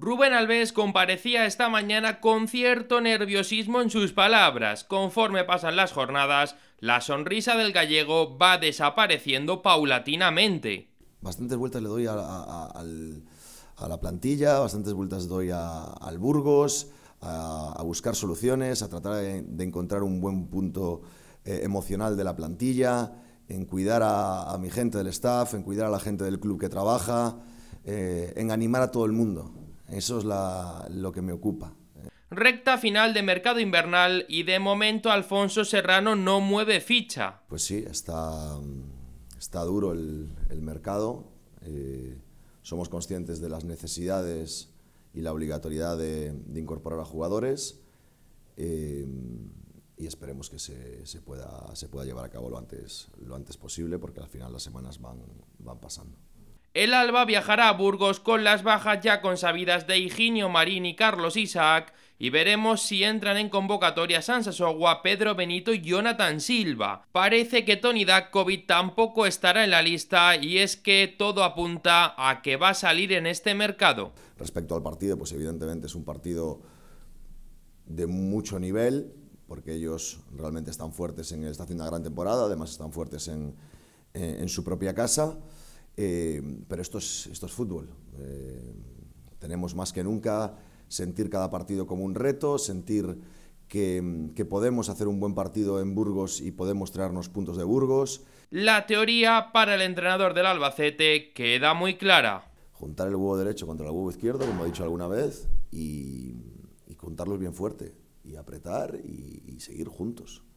Rubén Alves comparecía esta mañana con cierto nerviosismo en sus palabras. Conforme pasan las jornadas, la sonrisa del gallego va desapareciendo paulatinamente. Bastantes vueltas le doy a, la plantilla, bastantes vueltas doy al Burgos, a, buscar soluciones, a tratar de, encontrar un buen punto eh, emocional de la plantilla, en cuidar a, mi gente del staff, en cuidar a la gente del club que trabaja, eh, en animar a todo el mundo. Eso es lo que me ocupa. Recta final de mercado invernal y de momento Alfonso Serrano no mueve ficha. Pues sí, está, está duro el, mercado. Eh, somos conscientes de las necesidades y la obligatoriedad de, incorporar a jugadores eh, y esperemos que se, pueda, llevar a cabo lo antes, posible porque al final las semanas van pasando. El Alba viajará a Burgos con las bajas ya consabidas de Higinio Marín y Carlos Isaac y veremos si entran en convocatoria Sansa Sogua, Pedro Benito y Jonathan Silva. Parece que Tony Dacovic tampoco estará en la lista y es que todo apunta a que va a salir en este mercado. Respecto al partido, pues evidentemente es un partido de mucho nivel porque ellos realmente están fuertes en esta segunda de gran temporada, además están fuertes en su propia casa. Eh, pero esto es, esto es fútbol. Eh, tenemos más que nunca sentir cada partido como un reto, sentir que, podemos hacer un buen partido en Burgos y podemos traernos puntos de Burgos. La teoría para el entrenador del Albacete queda muy clara. Juntar el huevo derecho contra el huevo izquierdo, como he dicho alguna vez, y, y contarlos bien fuerte, y apretar y seguir juntos.